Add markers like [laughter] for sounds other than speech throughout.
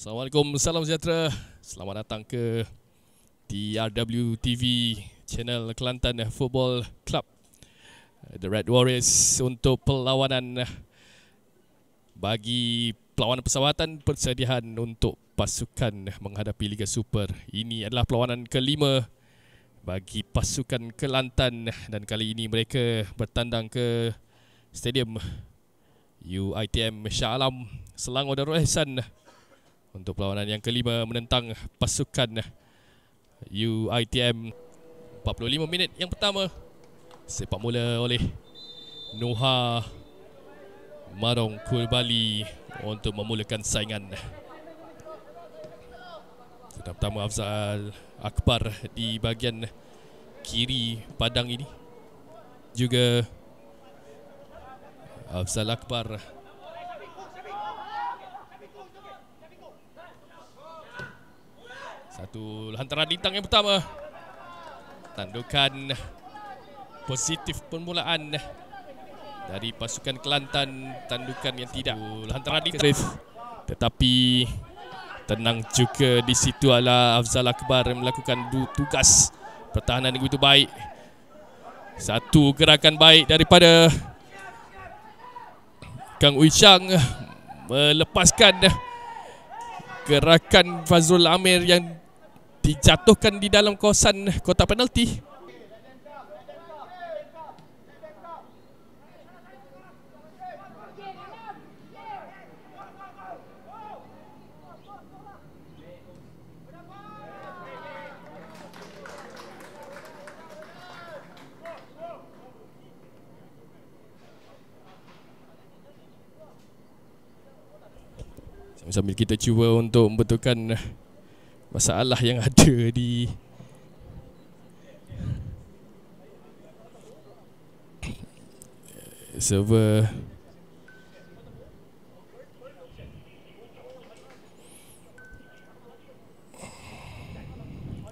Assalamualaikum, salam sejahtera. Selamat datang ke TRW TV channel Kelantan Football Club. Eh, The Red Warriors untuk perlawanan eh, bagi perlawanan persahabatan persediaan untuk pasukan menghadapi Liga Super. Ini adalah perlawanan kelima bagi pasukan Kelantan dan kali ini mereka bertandang ke Stadium UITM Shah Alam Selangor Darul Ehsan untuk perlawanan yang kelima menentang pasukan UITM 45 minit yang pertama sepak mula oleh Noha Marong Kulbali untuk memulakan saingan Sudah pertama Afzal Akbar di bahagian kiri padang ini juga Afzal Akbar Satu hantaran ditang yang pertama. Tandukan positif permulaan dari pasukan Kelantan tandukan yang tidak hantaran lintang tetapi tenang juga di situ adalah Afzal Akbar yang melakukan tugas pertahanan yang begitu baik satu gerakan baik daripada Kang Uishang melepaskan gerakan Fazrul Amir yang dijatuhkan di dalam kawasan kotak penalti sambil kita cuba untuk membetulkan eh, masalah yang ada di server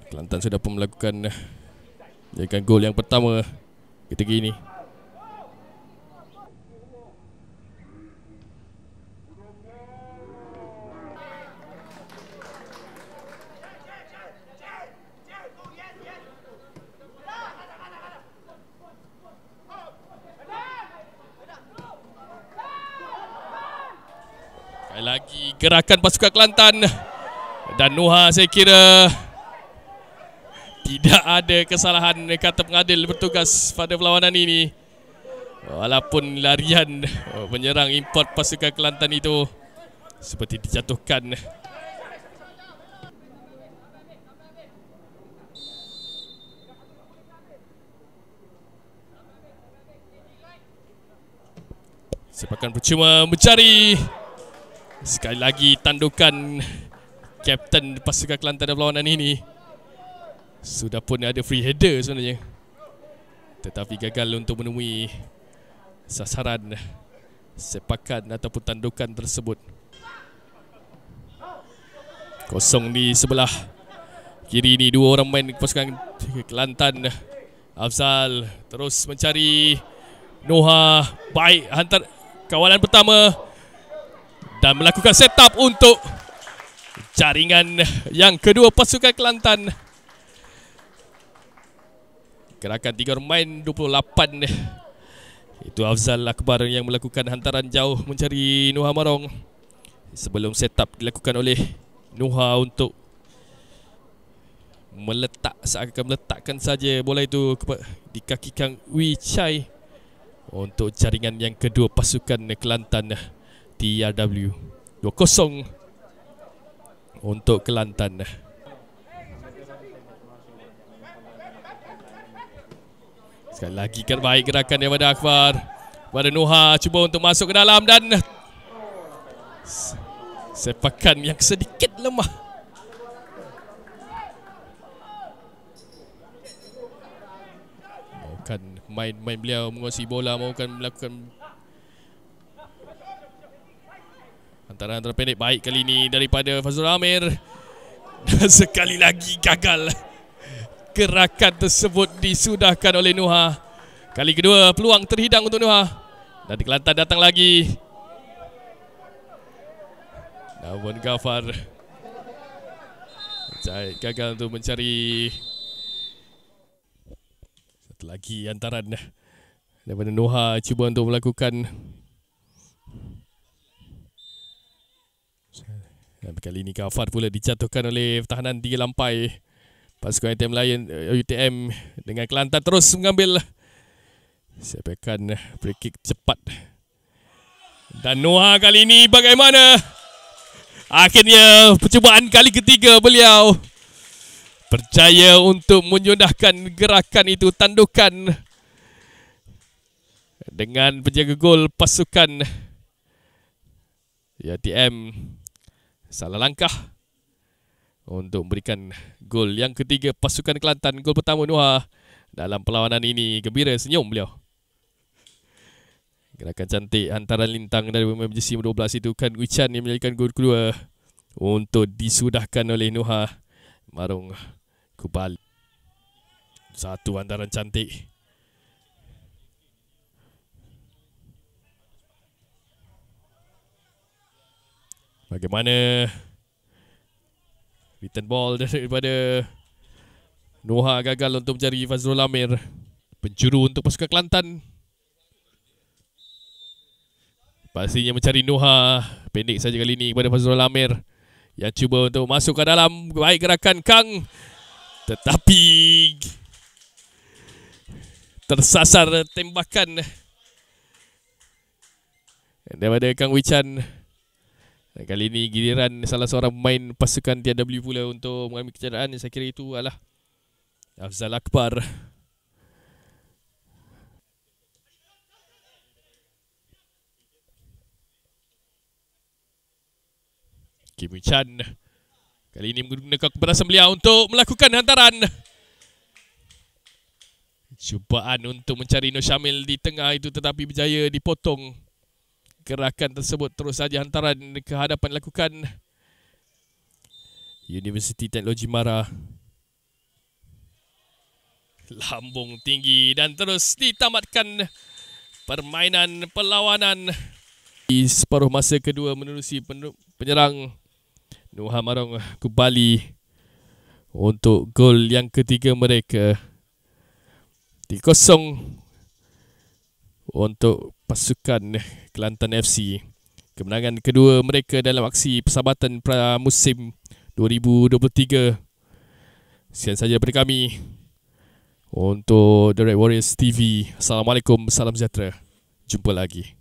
Kelantan sudah pun melakukan eh, jadikan gol yang pertama eh, ketika ini gerakan pasukan Kelantan dan Nuha saya kira tidak ada kesalahan kata pengadil bertugas pada perlawanan ini walaupun larian oh, menyerang import pasukan Kelantan itu seperti dijatuhkan Sepakan percuma mencari Sekali lagi tandukan Kapten pasukan Kelantan dan perlawanan ini Sudah pun ada free header sebenarnya Tetapi gagal untuk menemui Sasaran Sepakan ataupun tandukan tersebut Kosong di sebelah Kiri ni dua orang main pasukan Kelantan Afzal terus mencari Noha Baik hantar kawalan pertama dan melakukan set up untuk jaringan yang kedua pasukan Kelantan. Gerakan tiga main 28. Itu Afzal Akbar yang melakukan hantaran jauh mencari Nuha Marong. Sebelum set up dilakukan oleh Nuha untuk meletak seakan meletakkan saja bola itu di kaki Kang Wee Chai untuk jaringan yang kedua pasukan Kelantan. TRW 2-0 untuk Kelantan. Sekali lagi kan baik gerakan daripada Akbar. Pada Nuha cuba untuk masuk ke dalam dan sepakan yang sedikit lemah. Maukan main-main beliau menguasai bola, maukan melakukan hantaran terpendek baik kali ini daripada Fazul Amir dan [laughs] sekali lagi gagal gerakan tersebut disudahkan oleh Nuha kali kedua peluang terhidang untuk Nuha dan Kelantan datang lagi namun Gafar Jai gagal untuk mencari satu lagi hantaran daripada Nuha cuba untuk melakukan Dan kali ini Kafat pula dijatuhkan oleh pertahanan tiga lampai pasukan ITM Lion eh, UTM dengan Kelantan terus mengambil sepakan free kick cepat. Dan Noah kali ini bagaimana? Akhirnya percubaan kali ketiga beliau percaya untuk menyudahkan gerakan itu tandukan dengan penjaga gol pasukan UTM. Ya, salah langkah untuk memberikan gol yang ketiga pasukan Kelantan gol pertama Nuha dalam perlawanan ini gembira senyum beliau gerakan cantik antara lintang dari pemain jersey 12 itu kan Wichan yang menjadikan gol kedua untuk disudahkan oleh Nuha Marung Kubali satu hantaran cantik Bagaimana Return ball [laughs] daripada Noha gagal untuk mencari Fazrul Amir penjuru untuk pasukan Kelantan Pastinya mencari Noha Pendek saja kali ini kepada Fazrul Amir Yang cuba untuk masuk ke dalam Baik gerakan Kang Tetapi Tersasar tembakan Daripada Kang Wichan Kang Wichan Kali ini giliran salah seorang pemain pasukan TRW pula untuk mengambil kecederaan saya kira itu adalah Afzal Akbar. Kim Chan kali ini menggunakan kebelasan beliau untuk melakukan hantaran. Cubaan untuk mencari Nur Syamil di tengah itu tetapi berjaya dipotong gerakan tersebut terus saja hantaran ke hadapan lakukan Universiti Teknologi Mara lambung tinggi dan terus ditamatkan permainan perlawanan di separuh masa kedua menerusi penyerang Nuha Marong kembali untuk gol yang ketiga mereka di kosong untuk pasukan Kelantan FC. Kemenangan kedua mereka dalam aksi persahabatan pramusim 2023. Sian saja daripada kami untuk The Red Warriors TV. Assalamualaikum, salam sejahtera. Jumpa lagi.